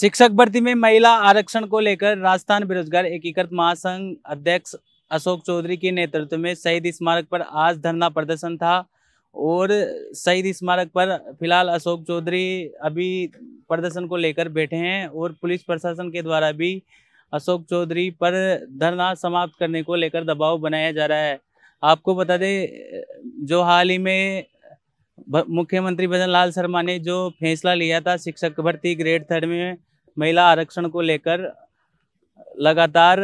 शिक्षक भर्ती में महिला आरक्षण को लेकर राजस्थान बेरोजगार एकीकृत महासंघ अध्यक्ष अशोक चौधरी के नेतृत्व में शहीद स्मारक पर आज धरना प्रदर्शन था और शहीद स्मारक पर फिलहाल अशोक चौधरी अभी प्रदर्शन को लेकर बैठे हैं और पुलिस प्रशासन के द्वारा भी अशोक चौधरी पर धरना समाप्त करने को लेकर दबाव बनाया जा रहा है आपको बता दें जो हाल ही में मुख्यमंत्री भजन लाल शर्मा ने जो फैसला लिया था शिक्षक भर्ती ग्रेड थर्ड में महिला आरक्षण को लेकर लगातार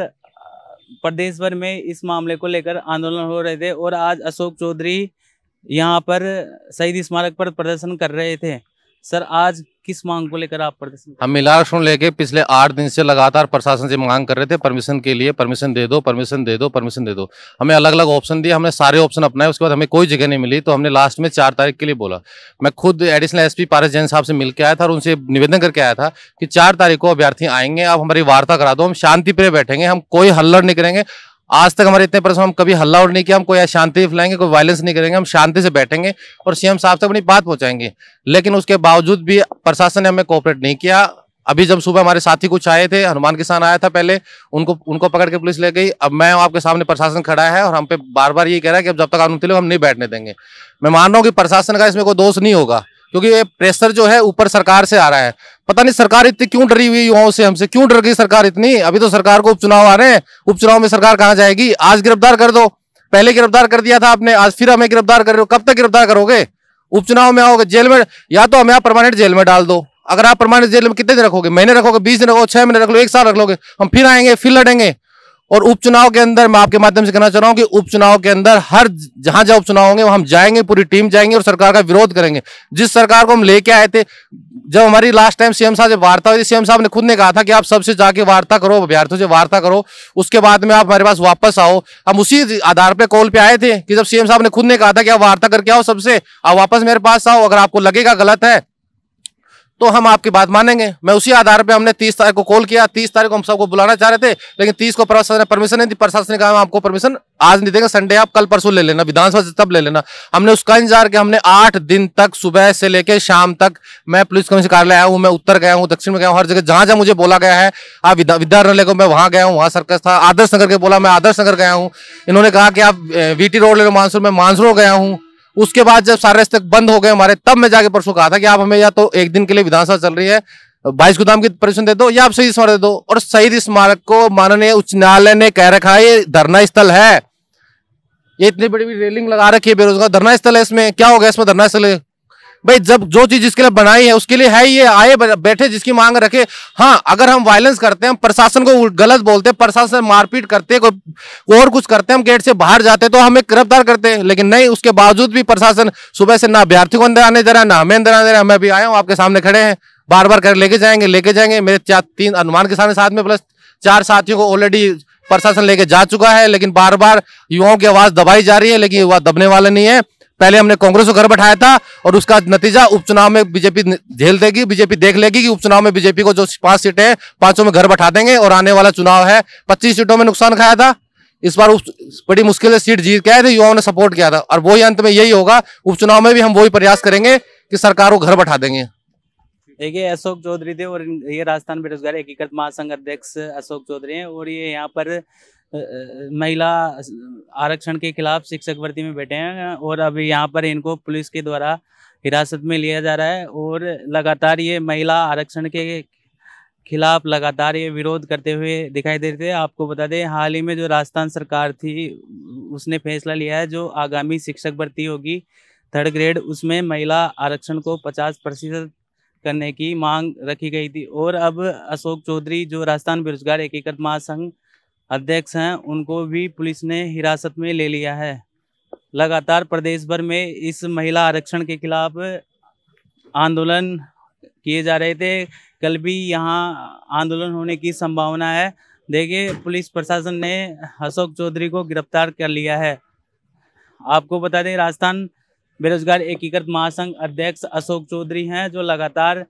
प्रदेश भर में इस मामले को लेकर आंदोलन हो रहे थे और आज अशोक चौधरी यहाँ पर शहीद स्मारक पर प्रदर्शन कर रहे थे सर आज किस मांग को लेकर आप प्रदर्शन हम मिलारक्षण लेके पिछले आठ दिन से लगातार प्रशासन से मांग कर रहे थे परमिशन के लिए परमिशन दे दो परमिशन दे दो परमिशन दे दो हमें अलग अलग ऑप्शन दिया हमने सारे ऑप्शन अपनाए उसके बाद हमें कोई जगह नहीं मिली तो हमने लास्ट में चार तारीख के लिए बोला मैं खुद एडिशनल एसपी पारस जैन साहब से मिलकर आया था और उनसे निवेदन करके आया था कि चार तारीख को अभ्यर्थी आएंगे आप हमारी वार्ता करा दो हम शांति पर बैठेंगे हम कोई हल्लड़ नहीं करेंगे आज तक हमारे इतने परसों हम कभी हल्ला उड़ नहीं किया हम कोई शांति फैलाएंगे कोई वायलेंस नहीं करेंगे हम शांति से बैठेंगे और सीएम साहब तक अपनी बात पहुंचाएंगे लेकिन उसके बावजूद भी प्रशासन ने हमें कोऑपरेट नहीं किया अभी जब सुबह हमारे साथी कुछ आए थे हनुमान किसान आया था पहले उनको उनको पकड़ के पुलिस ले गई अब मैं आपके सामने प्रशासन खड़ा है और हम पे बार बार ये कह रहा है कि अब जब तक कानून हम नहीं बैठने देंगे मैं मान रहा हूँ कि प्रशासन का इसमें कोई दोष नहीं होगा क्योंकि ये प्रेशर जो है ऊपर सरकार से आ रहा है पता नहीं सरकार इतनी क्यों डरी हुई युवाओं से हमसे क्यों डर गई सरकार इतनी अभी तो सरकार को उपचुनाव आ रहे हैं उपचुनाव में सरकार कहाँ जाएगी आज गिरफ्तार कर दो पहले गिरफ्तार कर दिया था आपने आज फिर हमें गिरफ्तार कर रहे हो कब तक गिरफ्तार करोगे उपचुनाव में आओगे जेल में या तो हमें आप परमानेंट जेल में डाल दो अगर आप परमानेंट जेल में कितने दिन रखोगे महीने रखोगे बीस दिन रखोगे छह महीने रख लो एक साल रख लोगे हम फिर आएंगे फिर लड़ेंगे और उपचुनाव के अंदर मैं आपके माध्यम से कहना चाह रहा हूँ कि उपचुनाव के अंदर हर जहां जहां उपचुनाव होंगे हम जाएंगे पूरी टीम जाएंगे और सरकार का विरोध करेंगे जिस सरकार को हम लेके आए थे जब हमारी लास्ट टाइम सीएम साहब से वार्ता हुई सीएम साहब ने खुद ने कहा था कि आप सबसे जाके वार्ता करो अभ्यर्थियों से वार्ता करो उसके बाद में आप हमारे पास वापस आओ हम उसी आधार पर कॉल पे आए थे कि जब सीएम साहब ने खुद ने कहा था कि आप वार्ता करके आओ सबसे आप वापस मेरे पास आओ अगर आपको लगेगा गलत है तो हम आपकी बात मानेंगे मैं उसी आधार पे हमने तीस तारीख को कॉल किया तीस तारीख को हम सबको बुलाना चाह रहे थे लेकिन तीस को प्रशासन ने परमिशन नहीं दी प्रशासन ने कहा आपको परमिशन आज नहीं देंगे संडे आप कल परसों ले लेना विधानसभा से तब ले लेना हमने उसका इंतजार किया हमने आठ दिन तक सुबह से लेकर शाम तक मैं पुलिस कमिश्नर कार्यालय आया हूँ मैं उत्तर गया हूँ दक्षिण में गया हूँ हर जगह जहां जहां मुझे बोला गया है आप विद्यालय को मैं वहां गया हूँ वहां सर्कस था आदर्श नगर के बोला मैं आदर्श नगर गया हूँ इन्होंने कहा कि आप वीटी रोड ले लो मानसूर में मानसूर गया हूँ उसके बाद जब सारे तक बंद हो गए हमारे तब मैं जाके परसों कहा था कि आप हमें या तो एक दिन के लिए विधानसभा चल रही है बाईस गोदाम की परमिशन दे दो या आप शहीद स्मारक दे दो और शहीद स्मारक को माननीय उच्च न्यायालय ने कह रखा है ये धरना स्थल है ये इतनी बड़ी रेलिंग लगा रखी है बेरोजगार धरना स्थल है इसमें क्या हो गया इसमें धरना स्थल भाई जब जो चीज जिसके लिए बनाई है उसके लिए है ये आए बैठे जिसकी मांग रखे हाँ अगर हम वायलेंस करते हैं हम प्रशासन को गलत बोलते हैं प्रशासन मारपीट करते कोई और कुछ करते हैं हम गेट से बाहर जाते तो हमें गिरफ्तार करते हैं लेकिन नहीं उसके बावजूद भी प्रशासन सुबह से ना अभ्यार्थी को अंदर आने दे रहा है ना हमें अंदर आने दे रहा है हमें अभी आया हूँ आपके सामने खड़े हैं बार बार कर लेके जाएंगे लेके जाएंगे मेरे चार तीन अनुमान के सामने साथ में प्लस चार साथियों को ऑलरेडी प्रशासन लेके जा चुका है लेकिन बार बार युवाओं की आवाज दबाई जा रही है लेकिन युवा दबने वाले नहीं है पहले हमने कांग्रेस को घर बैठाया था और उसका नतीजा उपचुनाव में बीजेपी झेल देगी बीजेपी देख लेगी कि उपचुनाव में बीजेपी को जो पांच सीटें हैं पांचों में घर बैठा देंगे और आने वाला चुनाव है पच्चीस सीटों में नुकसान खाया था इस बार बड़ी मुश्किल से सीट जीत के आए थे युवाओं ने सपोर्ट किया था और वही अंत में यही होगा उपचुनाव में भी हम वही प्रयास करेंगे कि सरकार को घर बैठा देंगे देखिए अशोक चौधरी थे और ये राजस्थान बेरोजगार एकीकृत महासंघ अध्यक्ष अशोक चौधरी हैं और ये यहाँ पर महिला आरक्षण के खिलाफ शिक्षक भर्ती में बैठे हैं और अभी यहाँ पर इनको पुलिस के द्वारा हिरासत में लिया जा रहा है और लगातार ये महिला आरक्षण के खिलाफ लगातार ये विरोध करते हुए दिखाई दे रहे थे आपको बता दें हाल ही में जो राजस्थान सरकार थी उसने फैसला लिया है जो आगामी शिक्षक भर्ती होगी थर्ड ग्रेड उसमें महिला आरक्षण को 50 प्रतिशत करने की मांग रखी गई थी और अब अशोक चौधरी जो राजस्थान बेरोजगार एकीकृत महासंघ अध्यक्ष हैं उनको भी पुलिस ने हिरासत में ले लिया है लगातार प्रदेश भर में इस महिला आरक्षण के खिलाफ आंदोलन किए जा रहे थे कल भी यहाँ आंदोलन होने की संभावना है देखिए पुलिस प्रशासन ने अशोक चौधरी को गिरफ्तार कर लिया है आपको बता दें राजस्थान बेरोजगार एकीकृत महासंघ अध्यक्ष अशोक चौधरी हैं जो लगातार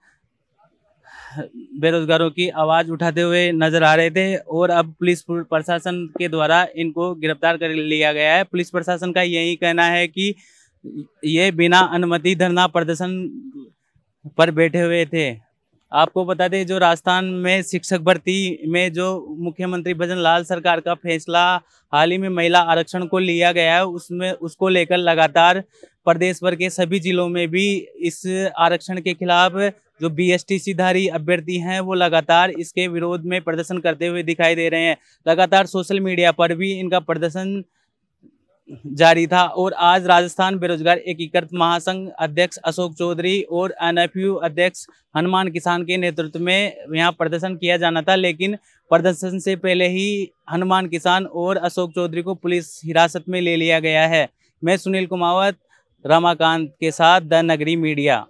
बेरोजगारों की आवाज़ उठाते हुए नजर आ रहे थे और अब पुलिस प्रशासन के द्वारा इनको गिरफ्तार कर लिया गया है पुलिस प्रशासन का यही कहना है कि ये बिना अनुमति धरना प्रदर्शन पर बैठे हुए थे आपको बता दें जो राजस्थान में शिक्षक भर्ती में जो मुख्यमंत्री भजन लाल सरकार का फैसला हाल ही में महिला आरक्षण को लिया गया है उसमें उसको लेकर लगातार प्रदेश भर के सभी जिलों में भी इस आरक्षण के खिलाफ जो बी एस टी धारी अभ्यर्थी हैं वो लगातार इसके विरोध में प्रदर्शन करते हुए दिखाई दे रहे हैं लगातार सोशल मीडिया पर भी इनका प्रदर्शन जारी था और आज राजस्थान बेरोजगार एकीकृत महासंघ अध्यक्ष अशोक चौधरी और एन अध्यक्ष हनुमान किसान के नेतृत्व में यहाँ प्रदर्शन किया जाना था लेकिन प्रदर्शन से पहले ही हनुमान किसान और अशोक चौधरी को पुलिस हिरासत में ले लिया गया है मैं सुनील कुमावत रमाकांत के साथ द नगरी मीडिया